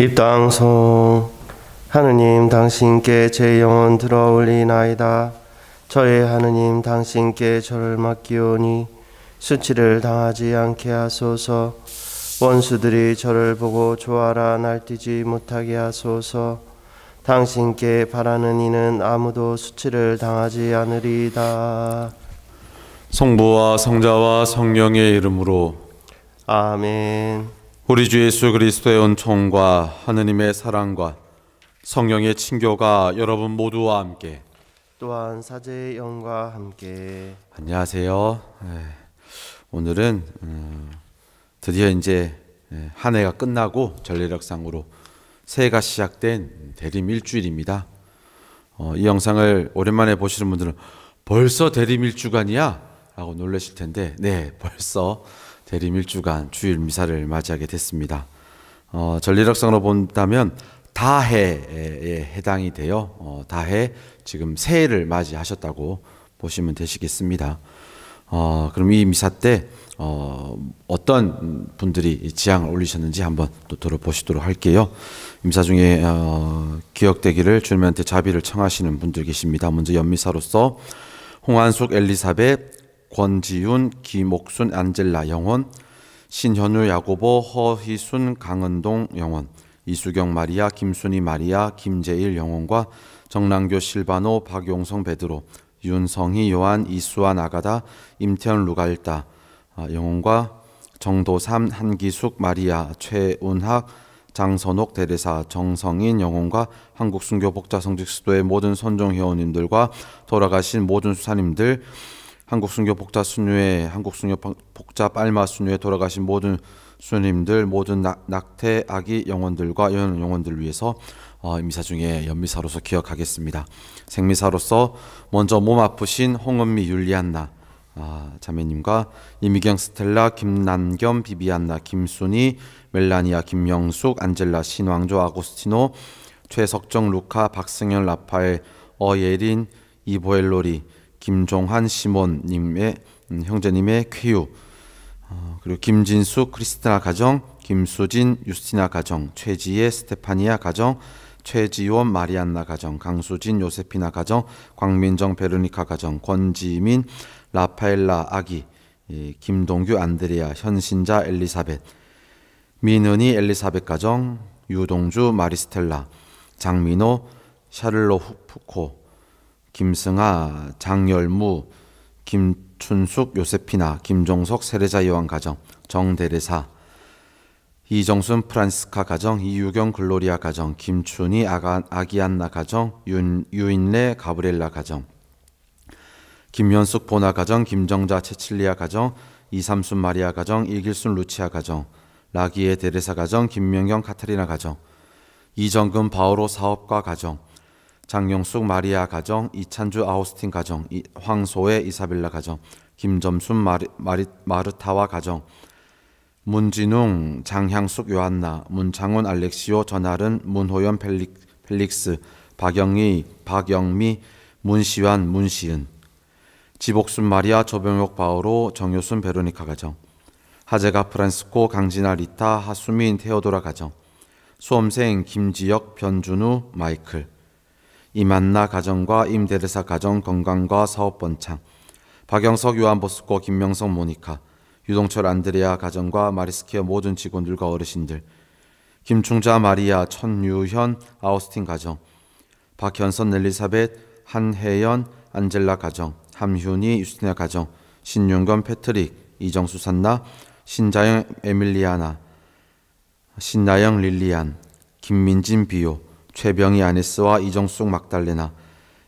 입당송 하느님 당신께 제 영혼 들어 올리나이다 저의 하느님 당신께 저를 맡기오니 수치를 당하지 않게 하소서 원수들이 저를 보고 좋아라 날뛰지 못하게 하소서 당신께 바라는 이는 아무도 수치를 당하지 않으리이다. 성부와 성자와 성령의 이름으로 아멘. 우리 주 예수 그리스도의 은총과 하느님의 사랑과 성령의 친교가 여러분 모두와 함께 또한 사제의 영과 함께 안녕하세요. 네. 오늘은 어, 드디어 이제 예, 한 해가 끝나고 전례력상으로 새해가 시작된 대림 일주일입니다. 어, 이 영상을 오랜만에 보시는 분들은 벌써 대림 일주간이야? 라고 놀라실 텐데 네 벌써 대림 1주간 주일 미사를 맞이하게 됐습니다. 어, 전리력상으로 본다면 다해에 해당이 되어 어, 다해 지금 새해를 맞이하셨다고 보시면 되시겠습니다. 어, 그럼 이 미사 때 어, 어떤 분들이 지향을 올리셨는지 한번 또 들어보시도록 할게요. 임사 중에 어, 기억되기를 주님한테 자비를 청하시는 분들 계십니다. 먼저 연미사로서 홍한숙 엘리사벳 권지윤, 김옥순, 안젤라 영원, 신현우, 야고보, 허희순, 강은동 영원, 이수경 마리아, 김순희 마리아, 김재일 영원과 정랑교 실바노, 박용성 베드로, 윤성희 요한, 이수환 나가다 임태현 루갈다 아, 영원과 정도삼, 한기숙 마리아, 최운학, 장선옥 대리사 정성인 영혼과 한국순교복자성직수도의 모든 선종회원님들과 돌아가신 모든 수사님들 한국순교 복자 순회, 한국순교 복자 빨마 순회 돌아가신 모든 수녀님들, 모든 낙, 태 아기 영혼들과 연 영혼들 위해서 어, 임사 중에 연미사로서 기억하겠습니다. 생미사로서 먼저 몸 아프신 홍은미 율리안나 아, 자매님과 이미경 스텔라, 김난겸, 비비안나, 김순희, 멜라니아, 김영숙, 안젤라, 신왕조, 아고스티노, 최석정, 루카, 박승현, 라파엘, 어예린, 이보엘로리 김종환 시몬님의 음, 형제님의 쾌유 어, 그리고 김진수 크리스티나 가정 김수진 유스티나 가정 최지혜 스테파니아 가정 최지원 마리안나 가정 강수진 요세피나 가정 광민정 베르니카 가정 권지민 라파엘라 아기 예, 김동규 안드레아 현신자 엘리사벳 민은이 엘리사벳 가정 유동주 마리스텔라 장민호 샤를로 후코 김승아, 장열무, 김춘숙, 요세피나, 김종석, 세례자 여왕 가정, 정대리사, 이정순 프란스카 가정, 이유경 글로리아 가정, 김춘희 아가, 아기안나 가정, 윤, 유인래 가브렐라 가정, 김현숙 보나 가정, 김정자 채칠리아 가정, 이삼순 마리아 가정, 일길순 루치아 가정, 라기에 대레사 가정, 김명경 카트리나 가정, 이정근 바오로 사업가 가정, 장영숙 마리아 가정, 이찬주 아우스틴 가정, 황소의이사빌라 가정, 김점순 마리, 마리, 마르타와 가정, 문진웅, 장향숙 요한나, 문창훈 알렉시오 전하른, 문호연 펠릭, 펠릭스, 박영희, 박영미, 문시환, 문시은, 지복순 마리아 조병옥 바오로 정효순 베로니카 가정, 하재가 프란스코 강진아 리타 하수민 테오도라 가정, 수험생 김지혁 변준우 마이클 이만나 가정과 임대대사 가정 건강과 사업 번창 박영석 요한보스코 김명성 모니카 유동철 안드레아 가정과 마리스키어 모든 직원들과 어르신들 김충자 마리아 천유현 아우스틴 가정 박현선 엘리사벳 한혜연 안젤라 가정 함윤희 유스티나 가정 신윤건 패트릭 이정수 산나 신자영 에밀리아나 신나영 릴리안 김민진 비오 최병희 아네스와 이정숙 막달레나,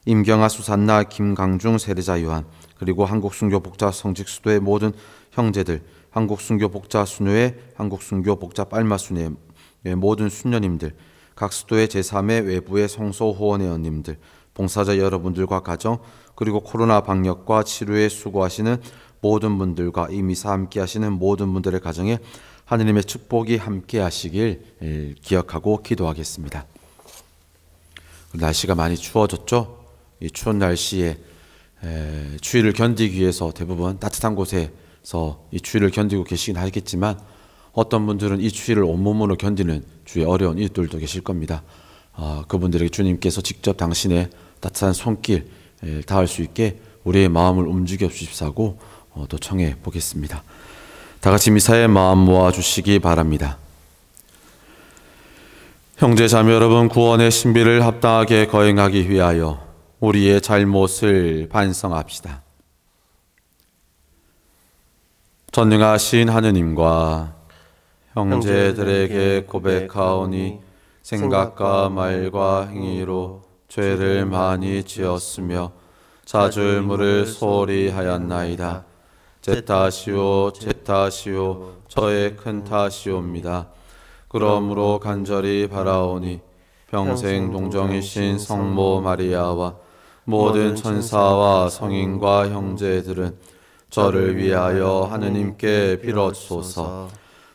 임경아 수산나 김강중 세례자 요한, 그리고 한국순교복자 성직수도의 모든 형제들, 한국순교복자 수녀의 한국순교복자 빨마순의 수 모든 수녀님들각 수도의 제3회 외부의 성소호원회원님들, 봉사자 여러분들과 가정, 그리고 코로나 방역과 치료에 수고하시는 모든 분들과 이 미사 함께 하시는 모든 분들의 가정에 하느님의 축복이 함께 하시길 예, 기억하고 기도하겠습니다. 날씨가 많이 추워졌죠. 이 추운 날씨에 에, 추위를 견디기 위해서 대부분 따뜻한 곳에서 이 추위를 견디고 계시긴 하겠지만 어떤 분들은 이 추위를 온몸으로 견디는 주의 어려운 이웃들도 계실 겁니다. 어, 그분들에게 주님께서 직접 당신의 따뜻한 손길 닿을 수 있게 우리의 마음을 움직여 주십사고 어, 또 청해 보겠습니다. 다 같이 미사의 마음 모아 주시기 바랍니다. 형제 자매 여러분 구원의 신비를 합당하게 거행하기 위하여 우리의 잘못을 반성합시다. 전능하신 하느님과 형제들에게 고백하오니 생각과 말과 행위로 죄를 많이 지었으며 자줄물을 소홀히 하였나이다. 제 탓이오 제 탓이오 저의 큰 탓이옵니다. 그러므로 간절히 바라오니 평생 동정이신 성모 마리아와 모든 천사와 성인과 형제들은 저를 위하여 하느님께 빌어주소서.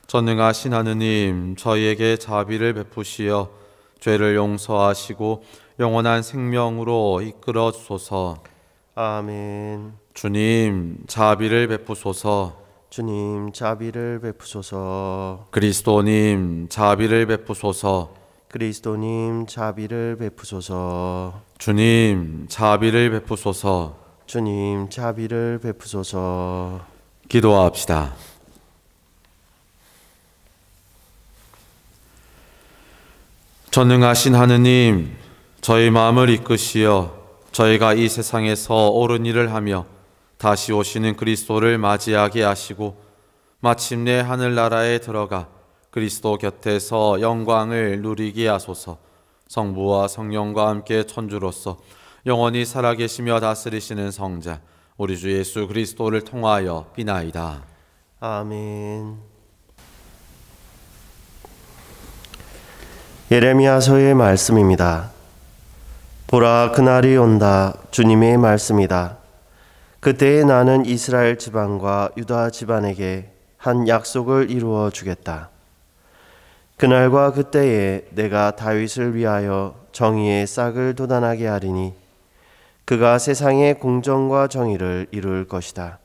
전능하신 하느님, 저희에게 자비를 베푸시어 죄를 용서하시고 영원한 생명으로 이끌어 주소서. 아멘. 주님, 자비를 베푸소서. 주님 자비를 베푸소서. 그리스도님 자비를 베푸소서. 그리스도님 자비를 베푸소서. 주님 자비를 베푸소서. 주님 자비를 베푸소서. 기도합시다. 전능하신 하느님, 저희 마음을 이끄시어 저희가 이 세상에서 옳은 일을 하며 다시 오시는 그리스도를 맞이하게 하시고 마침내 하늘나라에 들어가 그리스도 곁에서 영광을 누리게 하소서 성부와 성령과 함께 천주로서 영원히 살아계시며 다스리시는 성자 우리 주 예수 그리스도를 통하여 비나이다. 아멘. 예레미야서의 말씀입니다. 보라 그날이 온다 주님의 말씀이다. 그때에 나는 이스라엘 집안과 유다 집안에게한 약속을 이루어 주겠다. 그날과 그때에 내가 다윗을 위하여 정의의 싹을 돋아나게 하리니 그가 세상의 공정과 정의를 이룰 것이다.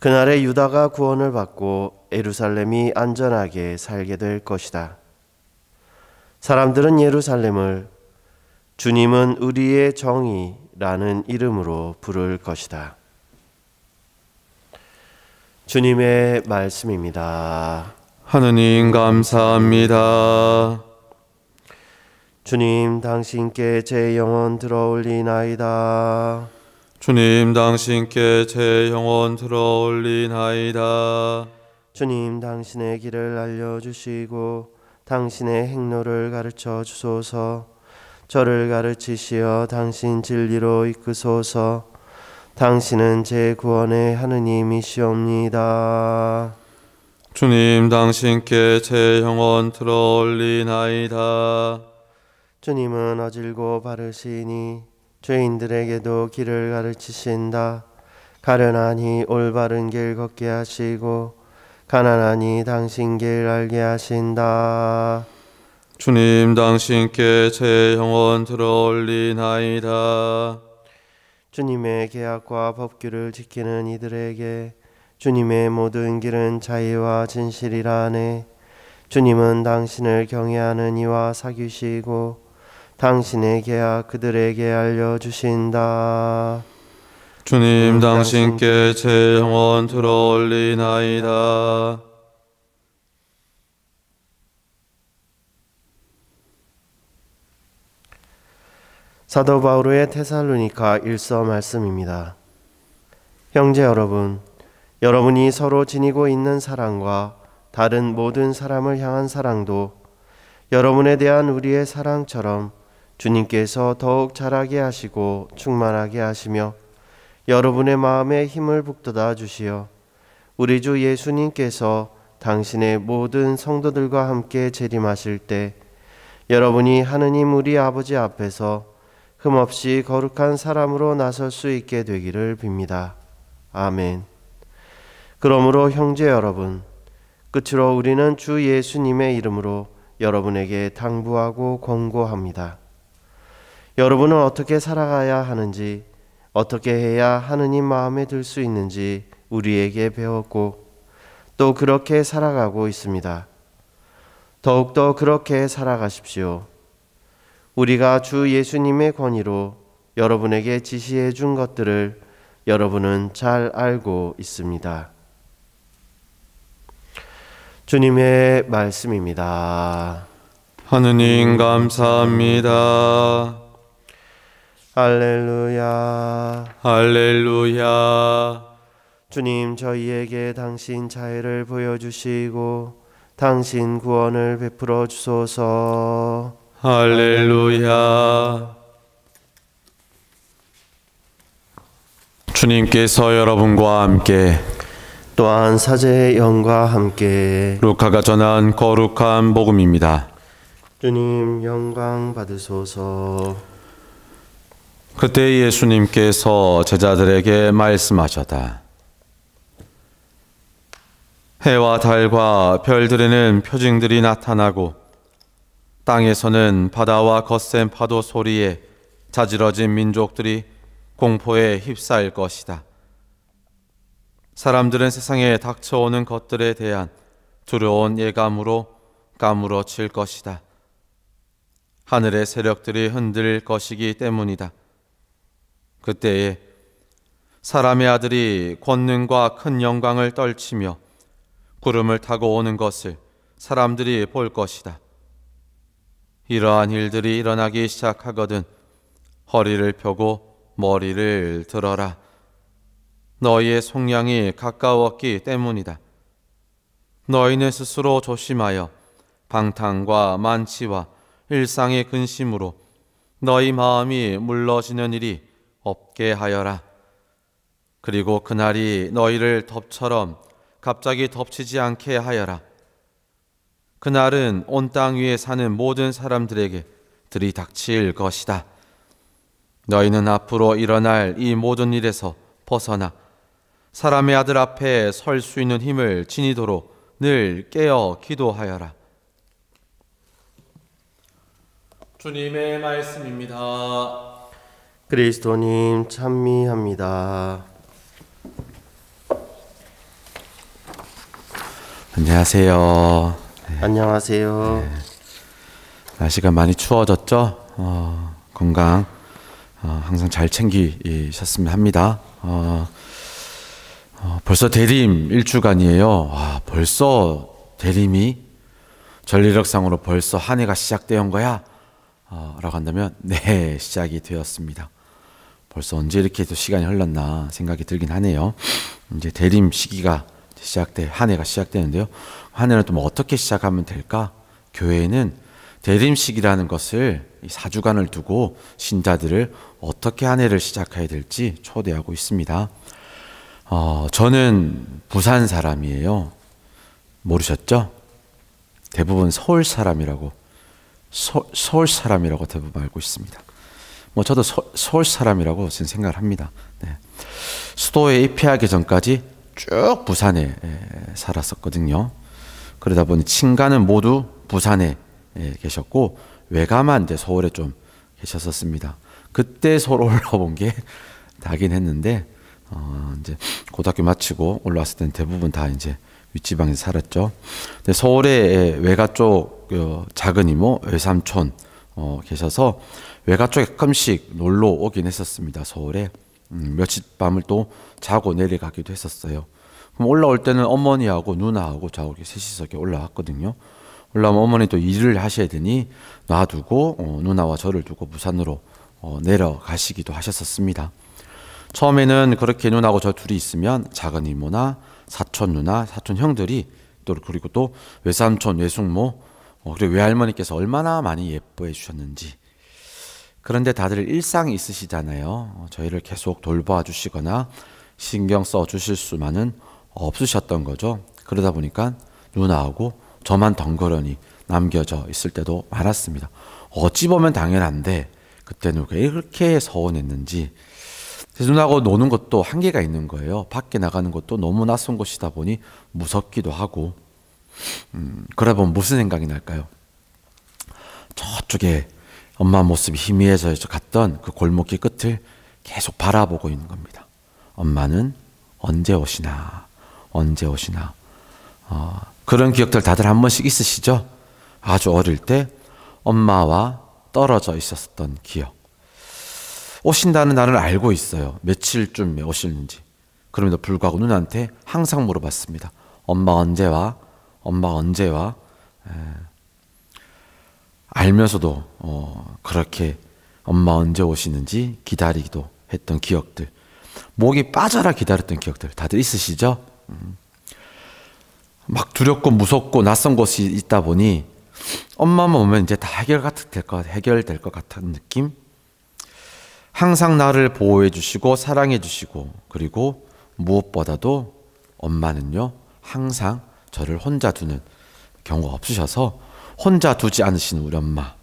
그날에 유다가 구원을 받고 예루살렘이 안전하게 살게 될 것이다. 사람들은 예루살렘을 주님은 우리의 정의, 라는 이름으로 부를 것이다. 주님의 말씀입니다. 하느님 감사합니다. 주님 당신께 제 영혼 들어올리나이다. 주님 당신께 제 영혼 들어올리나이다. 주님 당신의 길을 알려주시고 당신의 행로를 가르쳐 주소서 저를 가르치시어 당신 진리로 이끄소서. 당신은 제 구원의 하느님이시옵니다. 주님, 당신께 제 영혼 들어 올리나이다. 주님은 어질고 바르시니 죄인들에게도 길을 가르치신다. 가련하니 올바른 길 걷게 하시고 가난하니 당신 길 알게 하신다. 주님 당신께 제 영혼 들어 올리나이다. 주님의 계약과 법규를 지키는 이들에게 주님의 모든 길은 자유와 진실이라 네 주님은 당신을 경외하는 이와 사귀시고 당신의 계약 그들에게 알려주신다. 주님 당신께 제 영혼 들어 올리나이다. 사도 바울의 테살로니카 일서 말씀입니다. 형제 여러분, 여러분이 서로 지니고 있는 사랑과 다른 모든 사람을 향한 사랑도 여러분에 대한 우리의 사랑처럼 주님께서 더욱 자라게 하시고 충만하게 하시며 여러분의 마음에 힘을 북돋아 주시어 우리 주 예수님께서 당신의 모든 성도들과 함께 재림하실 때 여러분이 하느님 우리 아버지 앞에서 흠없이 거룩한 사람으로 나설 수 있게 되기를 빕니다. 아멘. 그러므로 형제 여러분, 끝으로 우리는 주 예수님의 이름으로 여러분에게 당부하고 권고합니다. 여러분은 어떻게 살아가야 하는지, 어떻게 해야 하느님 마음에 들 수 있는지 우리에게 배웠고, 또 그렇게 살아가고 있습니다. 더욱더 그렇게 살아가십시오. 우리가 주 예수님의 권위로 여러분에게 지시해 준 것들을 여러분은 잘 알고 있습니다. 주님의 말씀입니다. 하느님 감사합니다. 할렐루야. 할렐루야. 주님 저희에게 당신 자애를 보여주시고 당신 구원을 베풀어 주소서. 할렐루야. 주님께서 여러분과 함께 또한 사제의 영과 함께 루카가 전한 거룩한 복음입니다. 주님 영광 받으소서. 그때 예수님께서 제자들에게 말씀하셨다. 해와 달과 별들에는 표징들이 나타나고 땅에서는 바다와 거센 파도 소리에 자지러진 민족들이 공포에 휩싸일 것이다. 사람들은 세상에 닥쳐오는 것들에 대한 두려운 예감으로 까무러칠 것이다. 하늘의 세력들이 흔들 것이기 때문이다. 그때에 사람의 아들이 권능과 큰 영광을 떨치며 구름을 타고 오는 것을 사람들이 볼 것이다. 이러한 일들이 일어나기 시작하거든 허리를 펴고 머리를 들어라. 너희의 속량이 가까웠기 때문이다. 너희는 스스로 조심하여 방탕과 만취와 일상의 근심으로 너희 마음이 물러지는 일이 없게 하여라. 그리고 그날이 너희를 덥처럼 갑자기 덮치지 않게 하여라. 그날은 온 땅 위에 사는 모든 사람들에게 들이닥칠 것이다. 너희는 앞으로 일어날 이 모든 일에서 벗어나 사람의 아들 앞에 설 수 있는 힘을 지니도록 늘 깨어 기도하여라. 주님의 말씀입니다. 그리스도님 찬미합니다. 안녕하세요. 네. 안녕하세요. 네. 날씨가 많이 추워졌죠. 어, 건강 어, 항상 잘 챙기셨으면 합니다. 어, 어 벌써 대림 일주간이에요. 와, 벌써 대림이 전리력상으로 벌써 한 해가 시작되 거야? 어, 라고 한다면 네 시작이 되었습니다. 벌써 언제 이렇게 또 시간이 흘렀나 생각이 들긴 하네요. 이제 대림 시기가 시작돼 한 해가 시작되는데요. 한 해를 또 뭐 어떻게 시작하면 될까? 교회는 대림식이라는 것을 사주간을 두고 신자들을 어떻게 한 해를 시작해야 될지 초대하고 있습니다. 어, 저는 부산 사람이에요. 모르셨죠? 대부분 서울 사람이라고 서, 서울 사람이라고 대부분 알고 있습니다. 뭐 저도 서, 서울 사람이라고 지금 생각을 합니다. 네. 수도에 입회하기 전까지 쭉 부산에 살았었거든요. 그러다 보니 친가는 모두 부산에 예, 계셨고 외가만 이제 서울에 좀 계셨었습니다. 그때 서울 올라온 게 다긴 했는데 어 이제 고등학교 마치고 올라왔을 때 대부분 다 이제 윗지방에 살았죠. 근데 서울의 예, 외가 쪽 어, 작은 이모 외삼촌 어 계셔서 외가 쪽에 가끔씩 놀러 오긴 했었습니다. 서울에 음, 며칠 밤을 또 자고 내려가기도 했었어요. 그럼 올라올 때는 어머니하고 누나하고 저하고 셋이서 이렇게 올라왔거든요. 올라오면 어머니도 일을 하셔야 되니 놔두고 어, 누나와 저를 두고 부산으로 어, 내려가시기도 하셨었습니다. 처음에는 그렇게 누나하고 저 둘이 있으면 작은 이모나 사촌 누나, 사촌 형들이 또 그리고 또 외삼촌, 외숙모 어, 그리고 외할머니께서 얼마나 많이 예뻐해 주셨는지 그런데 다들 일상이 있으시잖아요. 어, 저희를 계속 돌봐 주시거나 신경 써 주실 수만은 없으셨던 거죠. 그러다 보니까 누나하고 저만 덩그러니 남겨져 있을 때도 많았습니다. 어찌 보면 당연한데 그때는 왜 그렇게 서운했는지 누나하고 노는 것도 한계가 있는 거예요. 밖에 나가는 것도 너무 낯선 곳이다 보니 무섭기도 하고 음, 그러다 보면 무슨 생각이 날까요? 저쪽에 엄마 모습이 희미해서 갔던 그 골목길 끝을 계속 바라보고 있는 겁니다. 엄마는 언제 오시나 언제 오시나. 어, 그런 기억들 다들 한 번씩 있으시죠? 아주 어릴 때 엄마와 떨어져 있었던 기억. 오신다는 날을 알고 있어요. 며칠쯤에 오시는지. 그럼에도 불구하고 누나한테 항상 물어봤습니다. 엄마 언제 와? 엄마 언제 와? 에, 알면서도 어, 그렇게 엄마 언제 오시는지 기다리기도 했던 기억들. 목이 빠져라 기다렸던 기억들 다들 있으시죠? 막 두렵고 무섭고 낯선 곳이 있다 보니 엄마만 오면 이제 다 해결 같은 될것 해결될 것 같은 느낌. 항상 나를 보호해 주시고 사랑해 주시고 그리고 무엇보다도 엄마는요 항상 저를 혼자 두는 경우가 없으셔서 혼자 두지 않으신 우리 엄마.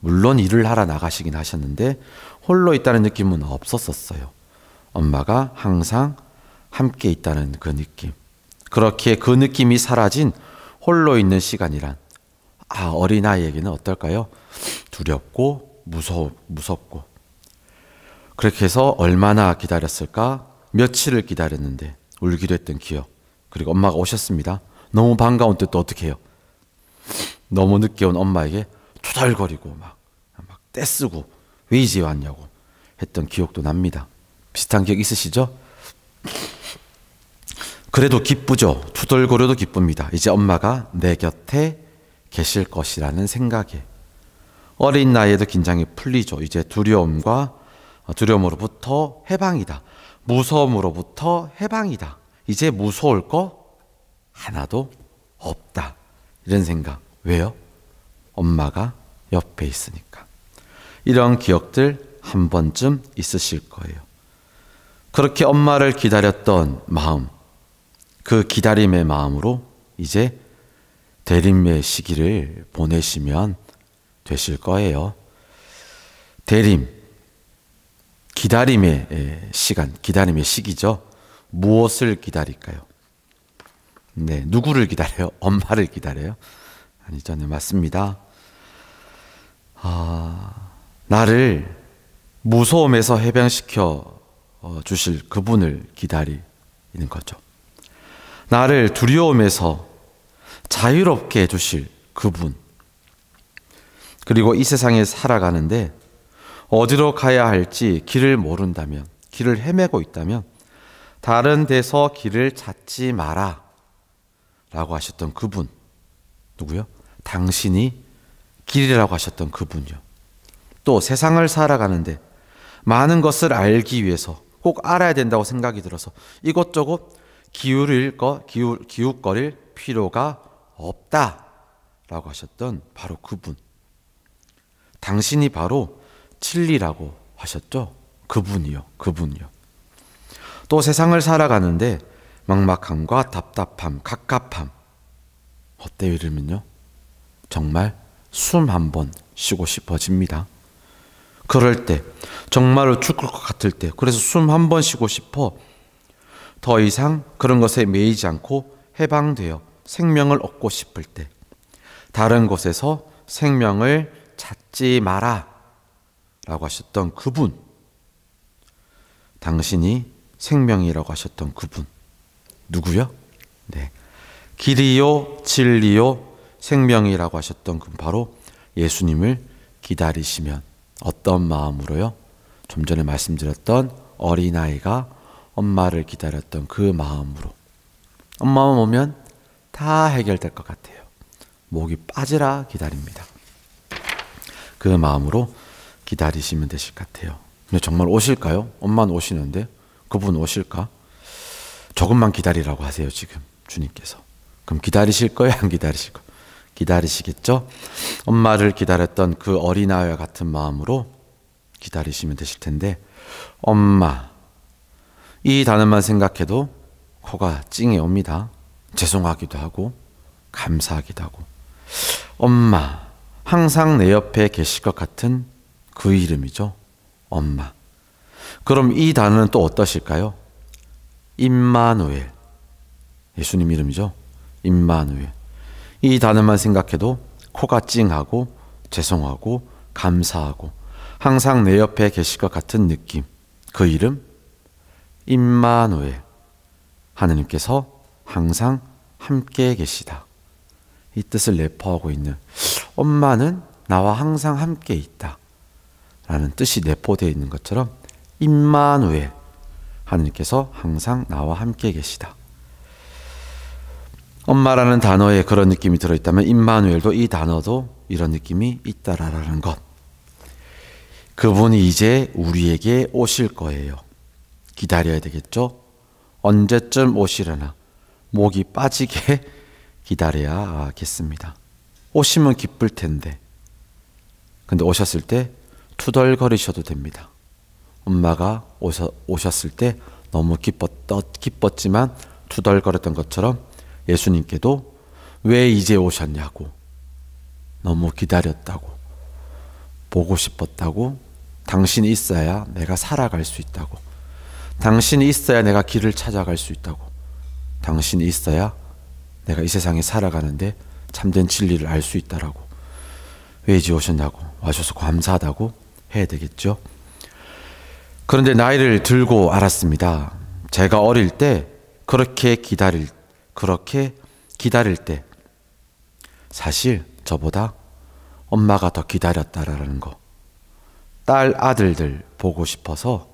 물론 일을 하러 나가시긴 하셨는데 홀로 있다는 느낌은 없었었어요. 엄마가 항상 함께 있다는 그 느낌. 그렇게그 느낌이 사라진 홀로 있는 시간이란 아, 어린아이에게는 어떨까요? 두렵고 무서 무섭고 그렇게 해서 얼마나 기다렸을까? 며칠을 기다렸는데 울기도 했던 기억. 그리고 엄마가 오셨습니다. 너무 반가운 뜻도 어떻게 해요? 너무 늦게 온 엄마에게 투덜거리고 막, 막 떼쓰고 왜 이제 왔냐고 했던 기억도 납니다. 비슷한 기억 있으시죠? 그래도 기쁘죠. 투덜거려도 기쁩니다. 이제 엄마가 내 곁에 계실 것이라는 생각에 어린 나이에도 긴장이 풀리죠. 이제 두려움과 두려움으로부터 해방이다. 무서움으로부터 해방이다. 이제 무서울 거 하나도 없다. 이런 생각. 왜요? 엄마가 옆에 있으니까. 이런 기억들 한 번쯤 있으실 거예요. 그렇게 엄마를 기다렸던 마음, 그 기다림의 마음으로 이제 대림의 시기를 보내시면 되실 거예요. 대림. 기다림의 예, 시간, 기다림의 시기죠. 무엇을 기다릴까요? 네, 누구를 기다려요? 엄마를 기다려요? 아니죠. 네, 맞습니다. 아, 나를 무서움에서 해방시켜 어, 주실 그분을 기다리는 거죠. 나를 두려움에서 자유롭게 해주실 그분. 그리고 이 세상에 살아가는데 어디로 가야 할지 길을 모른다면, 길을 헤매고 있다면, 다른 데서 길을 찾지 마라. 라고 하셨던 그분. 누구요? 당신이 길이라고 하셨던 그분요. 또 세상을 살아가는데 많은 것을 알기 위해서 꼭 알아야 된다고 생각이 들어서 이것저것 기울일 거, 기울, 기웃거릴 필요가 없다. 라고 하셨던 바로 그분. 당신이 바로 진리라고 하셨죠? 그분이요, 그분이요. 또 세상을 살아가는데 막막함과 답답함, 갑갑함. 어때요, 이러면요? 정말 숨 한 번 쉬고 싶어집니다. 그럴 때, 정말로 죽을 것 같을 때, 그래서 숨 한 번 쉬고 싶어 더 이상 그런 것에 매이지 않고 해방되어 생명을 얻고 싶을 때 다른 곳에서 생명을 찾지 마라 라고 하셨던 그분 당신이 생명이라고 하셨던 그분 누구요? 네. 길이요 진리요 생명이라고 하셨던 그 바로 예수님을 기다리시면 어떤 마음으로요? 좀 전에 말씀드렸던 어린아이가 엄마를 기다렸던 그 마음으로 엄마만 오면 다 해결될 것 같아요. 목이 빠지라 기다립니다. 그 마음으로 기다리시면 되실 것 같아요. 근데 정말 오실까요? 엄마는 오시는데 그분 오실까? 조금만 기다리라고 하세요, 지금 주님께서. 그럼 기다리실 거예요, 안 기다리실 거예요? 기다리시겠죠? 엄마를 기다렸던 그 어린아이와 같은 마음으로 기다리시면 되실 텐데 엄마 이 단어만 생각해도 코가 찡해 옵니다. 죄송하기도 하고 감사하기도 하고 엄마 항상 내 옆에 계실 것 같은 그 이름이죠. 엄마. 그럼 이 단어는 또 어떠실까요? 임마누엘. 예수님 이름이죠. 임마누엘. 이 단어만 생각해도 코가 찡하고 죄송하고 감사하고 항상 내 옆에 계실 것 같은 느낌. 그 이름 임마누엘 하느님께서 항상 함께 계시다. 이 뜻을 내포하고 있는 엄마는 나와 항상 함께 있다. 라는 뜻이 내포되어 있는 것처럼 임마누엘 하느님께서 항상 나와 함께 계시다. 엄마라는 단어에 그런 느낌이 들어있다면 임마누엘도 이 단어도 이런 느낌이 있다라는 것. 그분이 이제 우리에게 오실 거예요. 기다려야 되겠죠? 언제쯤 오시려나 목이 빠지게 기다려야겠습니다. 오시면 기쁠 텐데. 근데 오셨을 때 투덜거리셔도 됩니다. 엄마가 오셔, 오셨을 때 너무 기뻤, 기뻤지만 투덜거렸던 것처럼 예수님께도 왜 이제 오셨냐고 너무 기다렸다고 보고 싶었다고 당신이 있어야 내가 살아갈 수 있다고 당신이 있어야 내가 길을 찾아갈 수 있다고. 당신이 있어야 내가 이 세상에 살아가는데 참된 진리를 알 수 있다라고. 왜 이제 오셨냐고. 와셔서 감사하다고 해야 되겠죠. 그런데 나이를 들고 알았습니다. 제가 어릴 때 그렇게 기다릴 그렇게 기다릴 때 사실 저보다 엄마가 더 기다렸다라는 거. 딸 아들들 보고 싶어서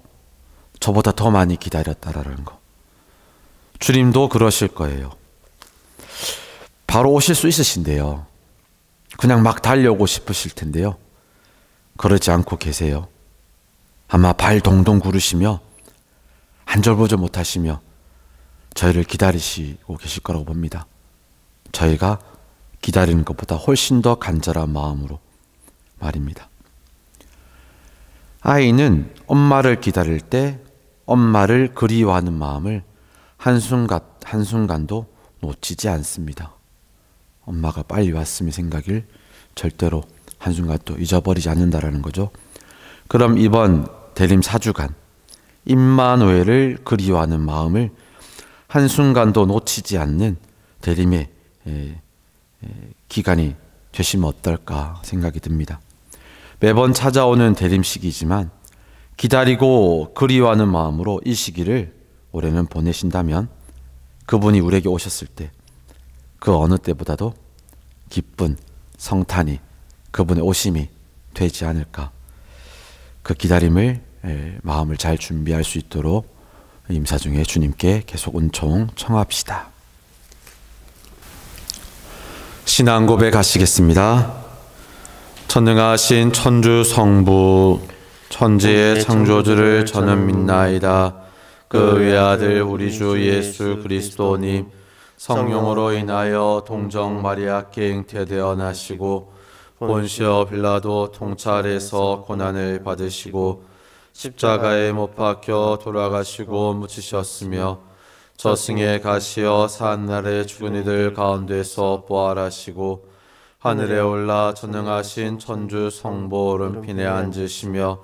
저보다 더 많이 기다렸다라는 거. 주님도 그러실 거예요. 바로 오실 수 있으신데요. 그냥 막 달려오고 싶으실 텐데요. 그러지 않고 계세요. 아마 발 동동 구르시며 한절보절 못하시며 저희를 기다리시고 계실 거라고 봅니다. 저희가 기다리는 것보다 훨씬 더 간절한 마음으로 말입니다. 아이는 엄마를 기다릴 때 엄마를 그리워하는 마음을 한순간, 한순간도 놓치지 않습니다. 엄마가 빨리 왔음이 생각을 절대로 한순간도 잊어버리지 않는다라는 거죠. 그럼 이번 대림 사주간 임마누엘을 그리워하는 마음을 한순간도 놓치지 않는 대림의 기간이 되시면 어떨까 생각이 듭니다. 매번 찾아오는 대림식이지만 기다리고 그리워하는 마음으로 이 시기를 올해는 보내신다면 그분이 우리에게 오셨을 때 그 어느 때보다도 기쁜 성탄이 그분의 오심이 되지 않을까 그 기다림을 예, 마음을 잘 준비할 수 있도록 임사 중에 주님께 계속 은총 청합시다. 신앙 고백하시겠습니다. 천능하신 천주 성부 천지의 창조주를 저는 믿나이다. 그, 그 외아들 우리 주 예수 그리스도님 성령으로 인하여 동정 마리아께 잉태되어 나시고 본시어 빌라도 통찰에서 고난을 받으시고 십자가에 못 박혀 돌아가시고 묻히셨으며 저승에 가시어 산날에 죽은 이들 가운데서 부활하시고 하늘에 올라 전능하신 천주 성보 오른편에 앉으시며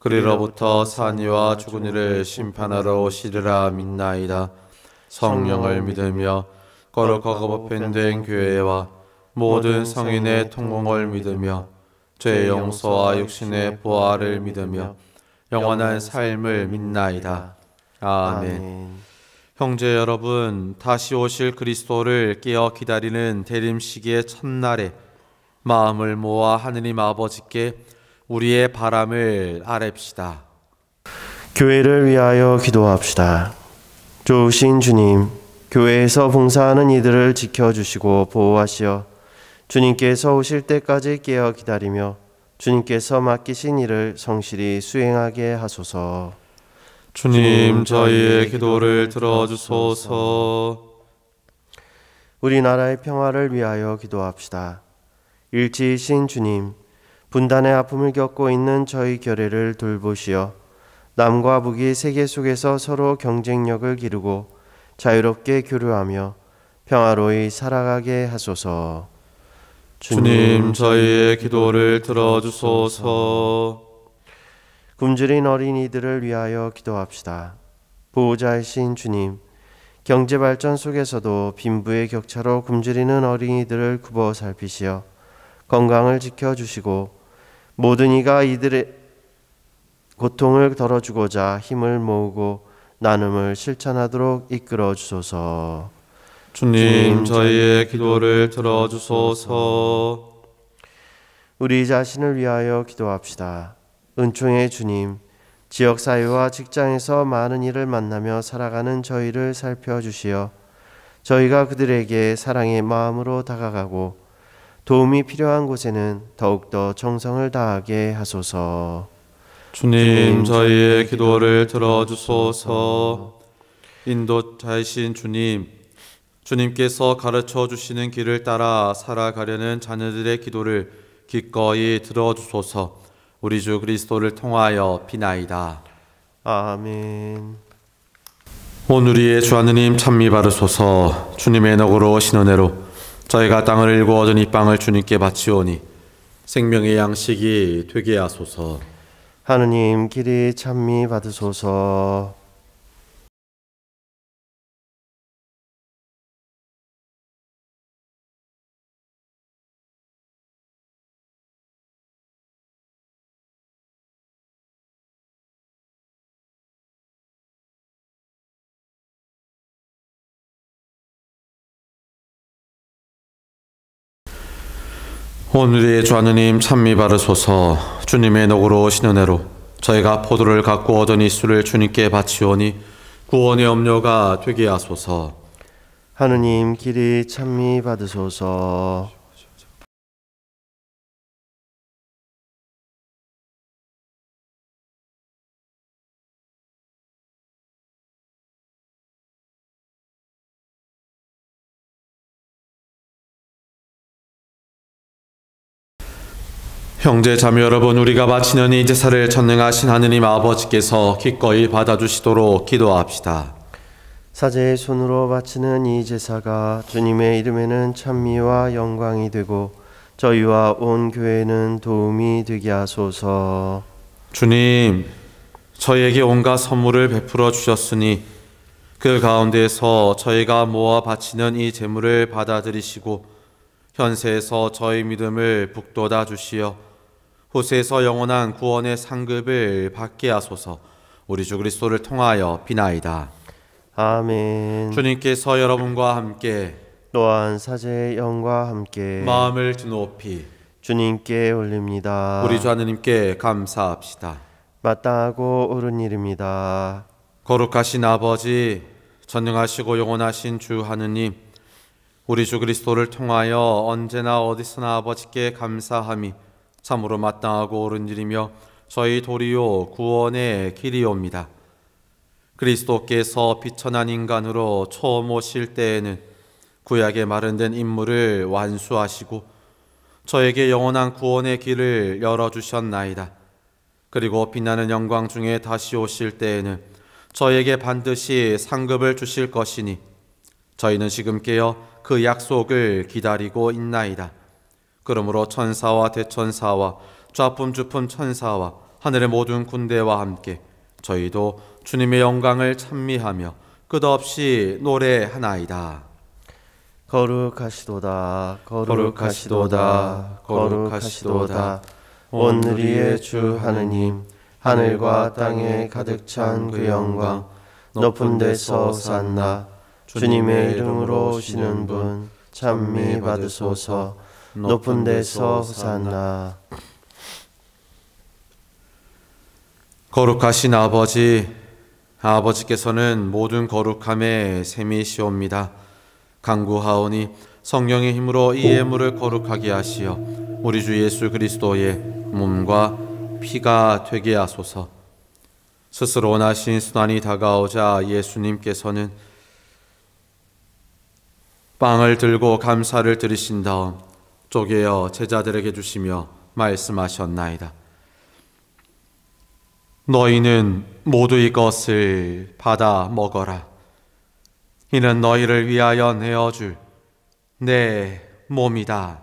그리로부터 산이와 죽은 이를 심판하러 오시리라 믿나이다. 성령을 믿으며 거룩하고 보편된 교회와 모든 성인의 통공을 믿으며 죄 용서와 육신의 보화를 믿으며 영원한 삶을 믿나이다. 아멘. 형제 여러분, 다시 오실 그리스도를 깨어 기다리는 대림식의 첫날에 마음을 모아 하느님 아버지께 우리의 바람을 아랩시다. 교회를 위하여 기도합시다. 좋으신 주님, 교회에서 봉사하는 이들을 지켜주시고 보호하시어 주님께서 오실 때까지 깨어 기다리며 주님께서 맡기신 일을 성실히 수행하게 하소서. 주님, 저희의 기도를 들어주소서. 우리나라의 평화를 위하여 기도합시다. 일치이신 주님, 분단의 아픔을 겪고 있는 저희 교회를 돌보시어 남과 북이 세계 속에서 서로 경쟁력을 기르고 자유롭게 교류하며 평화로이 살아가게 하소서. 주님, 저희의 기도를 들어주소서. 굶주린 어린이들을 위하여 기도합시다. 보호자이신 주님, 경제 발전 속에서도 빈부의 격차로 굶주리는 어린이들을 굽어 살피시어 건강을 지켜주시고 모든 이가 이들의 고통을 덜어주고자 힘을 모으고 나눔을 실천하도록 이끌어 주소서. 주님, 저희의 기도를 들어 주소서. 우리 자신을 위하여 기도합시다. 은총의 주님, 지역 사회와 직장에서 많은 이를 만나며 살아가는 저희를 살펴 주시어 저희가 그들에게 사랑의 마음으로 다가가고 도움이 필요한 곳에는 더욱더 정성을 다하게 하소서. 주님, 저희의 기도를 들어주소서. 인도자이신 주님, 주님께서 가르쳐 주시는 길을 따라 살아가려는 자녀들의 기도를 기꺼이 들어주소서. 우리 주 그리스도를 통하여 비나이다. 아멘. 오늘 우리의 주 하느님 찬미 바르소서. 주님의 너그러 신원으로 저희가 땅을 일고 얻은 이 빵을 주님께 바치오니 생명의 양식이 되게 하소서. 하느님 길이 찬미 받으소서. 오늘의 주 좌느님 찬미 바르소서 주님의 너그러 신은혜로 저희가 포도를 갖고 얻은 이수를 주님께 바치오니 구원의 염려가 되게 하소서 하느님 길이 찬미 받으소서 형제 자매 여러분 우리가 바치는 이 제사를 전능하신 하느님 아버지께서 기꺼이 받아주시도록 기도합시다. 사제의 손으로 바치는 이 제사가 주님의 이름에는 찬미와 영광이 되고 저희와 온 교회는 도움이 되게 하소서. 주님, 저희에게 온갖 선물을 베풀어 주셨으니 그 가운데서 저희가 모아 바치는 이 제물을 받아들이시고 현세에서 저희 믿음을 북돋아 주시어 호세에서 영원한 구원의 상급을 받게 하소서. 우리 주 그리스도를 통하여 비나이다. 아멘. 주님께서 여러분과 함께 또한 사제 영과 함께 마음을 드높이 주님께 올립니다. 우리 주 하느님께 감사합시다. 마땅고 옳은 일입니다. 거룩하신 아버지, 전능하시고 영원하신 주 하느님, 우리 주 그리스도를 통하여 언제나 어디서나 아버지께 감사함이 참으로 마땅하고 옳은 일이며 저희 도리요 구원의 길이옵니다. 그리스도께서 비천한 인간으로 처음 오실 때에는 구약에 마련된 인물을 완수하시고 저에게 영원한 구원의 길을 열어주셨나이다. 그리고 빛나는 영광 중에 다시 오실 때에는 저에게 반드시 상급을 주실 것이니 저희는 지금 깨어 그 약속을 기다리고 있나이다. 그러므로 천사와 대천사와 좌품 주품 천사와 하늘의 모든 군대와 함께 저희도 주님의 영광을 찬미하며 끝없이 노래하나이다. 거룩하시도다, 거룩하시도다, 거룩하시도다. 온누리의 주 하느님, 하늘과 땅에 가득 찬 그 영광, 높은 데서 산나, 주님의 이름으로 오시는 분, 찬미 받으소서. 높은 데서 산나 거룩하신 아버지 아버지께서는 모든 거룩함에 셈이시옵니다 강구하오니 성령의 힘으로 이 예물을 거룩하게 하시어 우리 주 예수 그리스도의 몸과 피가 되게 하소서 스스로 나신 순환이 다가오자 예수님께서는 빵을 들고 감사를 드리신 다음 쪼개어 제자들에게 주시며 말씀하셨나이다. 너희는 모두 이것을 받아 먹어라. 이는 너희를 위하여 내어줄 내 몸이다.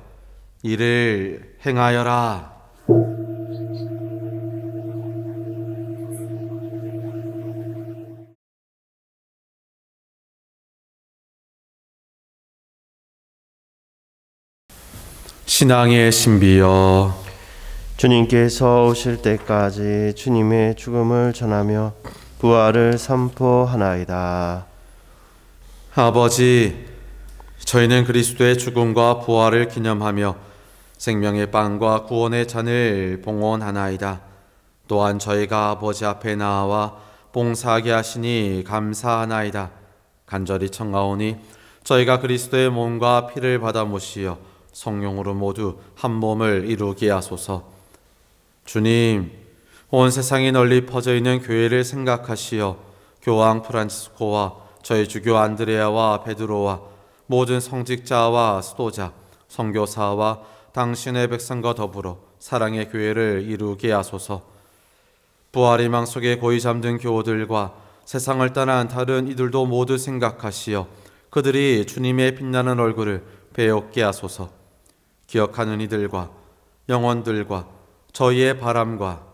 이를 행하여라. 신앙의 신비여 주님께서 오실 때까지 주님의 죽음을 전하며 부활을 선포하나이다. 아버지, 저희는 그리스도의 죽음과 부활을 기념하며 생명의 빵과 구원의 잔을 봉헌하나이다. 또한 저희가 아버지 앞에 나와 봉사하게 하시니 감사하나이다. 간절히 청하오니 저희가 그리스도의 몸과 피를 받아 모시어 성령으로 모두 한 몸을 이루게 하소서. 주님, 온 세상에 널리 퍼져 있는 교회를 생각하시어 교황 프란치스코와 저희 주교 안드레아와 베드로와 모든 성직자와 수도자, 선교사와 당신의 백성과 더불어 사랑의 교회를 이루게 하소서. 부활희망 속에 고이 잠든 교우들과 세상을 떠난 다른 이들도 모두 생각하시어 그들이 주님의 빛나는 얼굴을 배웠게 하소서. 기억하는 이들과 영혼들과 저희의 바람과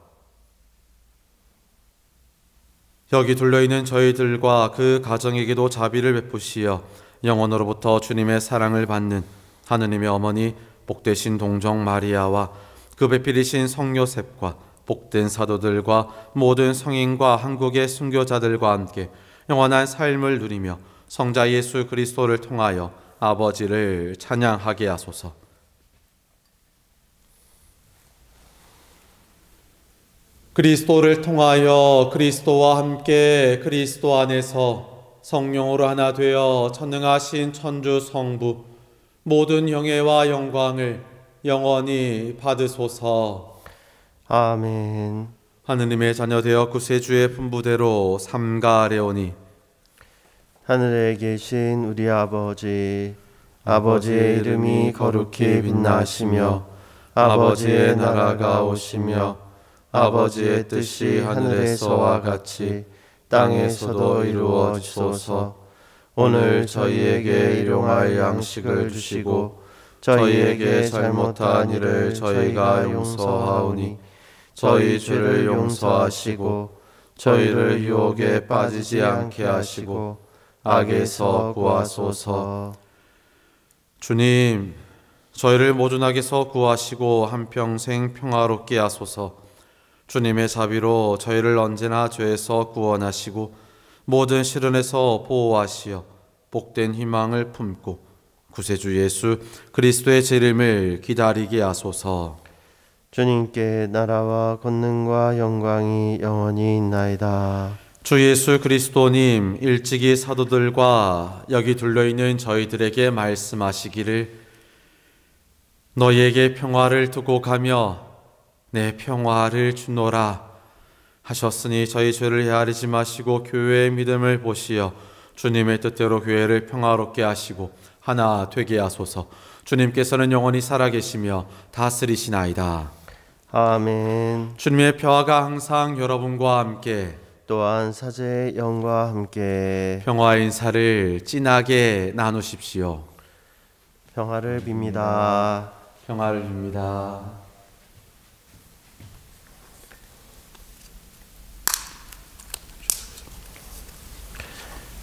여기 둘러있는 저희들과 그 가정에게도 자비를 베푸시어 영혼으로부터 주님의 사랑을 받는 하느님의 어머니 복되신 동정 마리아와 그 배필이신 성요셉과 복된 사도들과 모든 성인과 한국의 순교자들과 함께 영원한 삶을 누리며 성자 예수 그리스도를 통하여 아버지를 찬양하게 하소서. 그리스도를 통하여 그리스도와 함께 그리스도 안에서 성령으로 하나 되어 천능하신 천주 성부 모든 영예와 영광을 영원히 받으소서. 아멘. 하느님의 자녀 되어 구세주의 분부대로 삼가하오니 하늘에 계신 우리 아버지 아버지의 이름이 거룩히 빛나시며 아버지의 나라가 오시며 아버지의 뜻이 하늘에서와 같이 땅에서도 이루어지소서 오늘 저희에게 일용할 양식을 주시고 저희에게 잘못한 일을 저희가 용서하오니 저희 죄를 용서하시고 저희를 유혹에 빠지지 않게 하시고 악에서 구하소서. 주님, 저희를 모든 악에서 구하시고 한평생 평화롭게 하소서. 주님의 자비로 저희를 언제나 죄에서 구원하시고 모든 시련에서 보호하시어 복된 희망을 품고 구세주 예수 그리스도의 재림을 기다리게 하소서. 주님께 나라와 권능과 영광이 영원히 있나이다. 주 예수 그리스도님 일찍이 사도들과 여기 둘러 있는 저희들에게 말씀하시기를 너희에게 평화를 두고 가며 내 평화를 주노라 하셨으니 저희 죄를 헤아리지 마시고 교회의 믿음을 보시어 주님의 뜻대로 교회를 평화롭게 하시고 하나 되게 하소서. 주님께서는 영원히 살아계시며 다스리시나이다. 아멘. 주님의 평화가 항상 여러분과 함께 또한 사제의 영과 함께 평화 인사를 진하게 나누십시오. 평화를 빕니다. 평화를 빕니다.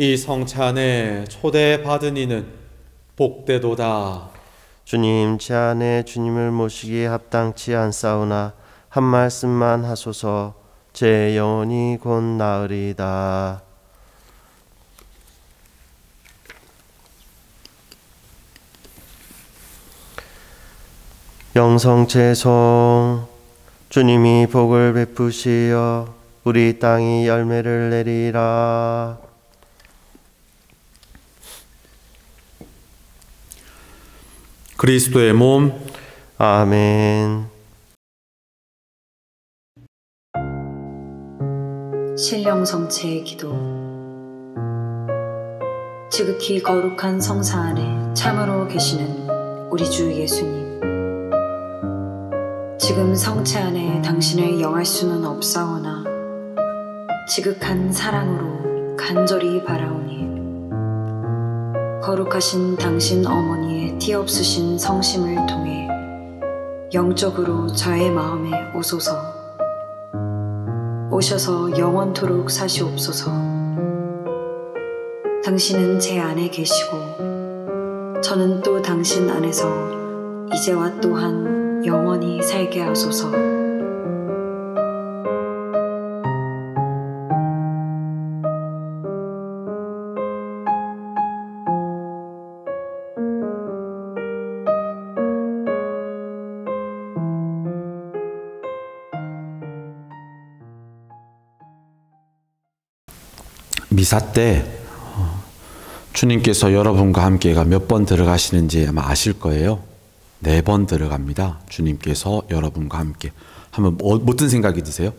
이 성찬에 초대받은 이는 복되도다. 주님 제 안에 주님을 모시기에 합당치 않사오나 한 말씀만 하소서 제 영혼이 곧나으리다 영성채송 주님이 복을 베푸시어 우리 땅이 열매를 내리라. 그리스도의 몸. 아멘. 신령 성체의 기도. 지극히 거룩한 성사 안에 참으로 계시는 우리 주 예수님. 지금 성체 안에 당신을 영할 수는 없사오나 지극한 사랑으로 간절히 바라오니 거룩하신 당신 어머니의 티 없으신 성심을 통해 영적으로 저의 마음에 오소서 오셔서 영원토록 사시옵소서 당신은 제 안에 계시고 저는 또 당신 안에서 이제와 또한 영원히 살게 하소서 미사 때 어, 주님께서 여러분과 함께몇 번 들어가시는지 아마 아실 거예요. 네 번 들어갑니다. 주님께서 여러분과 함께 하면 뭐, 어떤 생각이 드세요?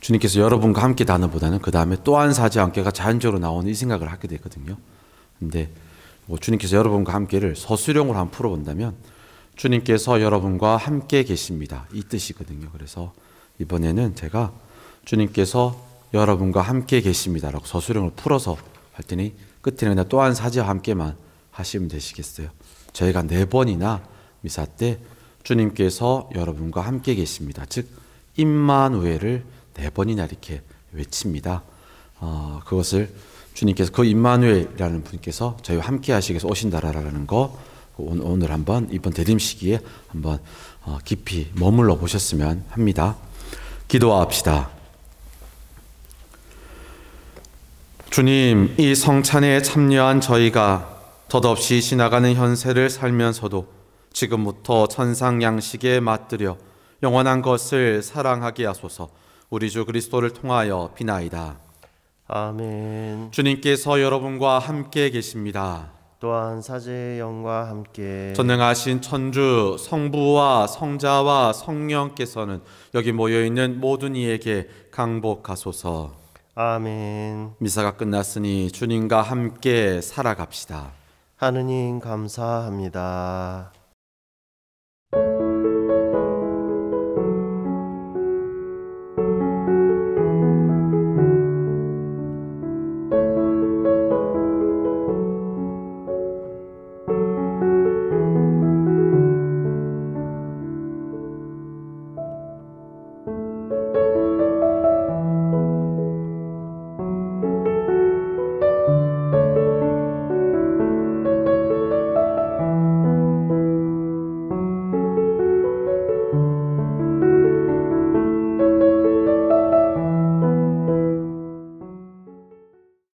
주님께서 여러분과 함께 단어보다는 그 다음에 또한 사지 않게가 자연적으로 나오는 이 생각을 하게 되거든요. 근데 뭐 주님께서 여러분과 함께를 서술형으로 한 풀어본다면 주님께서 여러분과 함께 계십니다. 이 뜻이거든요. 그래서 이번에는 제가 주님께서 여러분과 함께 계십니다라고 서술형을 풀어서 할 테니 끝에는 그냥 또한 사지와 함께만 하시면 되시겠어요. 저희가 네 번이나 미사 때 주님께서 여러분과 함께 계십니다. 즉 임마누엘을 네 번이나 이렇게 외칩니다. 어, 그것을 주님께서 그 임마누엘이라는 분께서 저희와 함께 하시기서 오신다라는 거 오늘 한번 이번 대림 시기에 한번 어, 깊이 머물러 보셨으면 합니다. 기도합시다. 주님, 이 성찬에 참여한 저희가 덧없이 지나가는 현세를 살면서도 지금부터 천상 양식에 맞들여 영원한 것을 사랑하게 하소서 우리 주 그리스도를 통하여 비나이다. 아멘. 주님께서 여러분과 함께 계십니다. 또한 사제 영과 함께 전능하신 천주 성부와 성자와 성령께서는 여기 모여 있는 모든 이에게 강복하소서. 아멘. 미사가 끝났으니 주님과 함께 살아갑시다. 하느님 감사합니다.